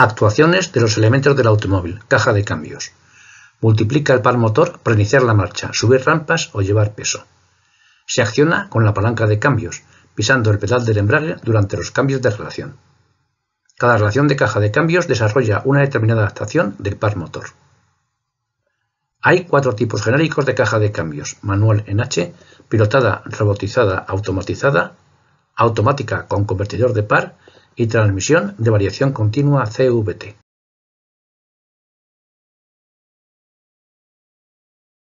Actuaciones de los elementos del automóvil, caja de cambios. Multiplica el par motor para iniciar la marcha, subir rampas o llevar peso. Se acciona con la palanca de cambios, pisando el pedal del embrague durante los cambios de relación. Cada relación de caja de cambios desarrolla una determinada adaptación del par motor. Hay cuatro tipos genéricos de caja de cambios, manual en H, pilotada, robotizada, automatizada, automática con convertidor de par y transmisión de variación continua cvt.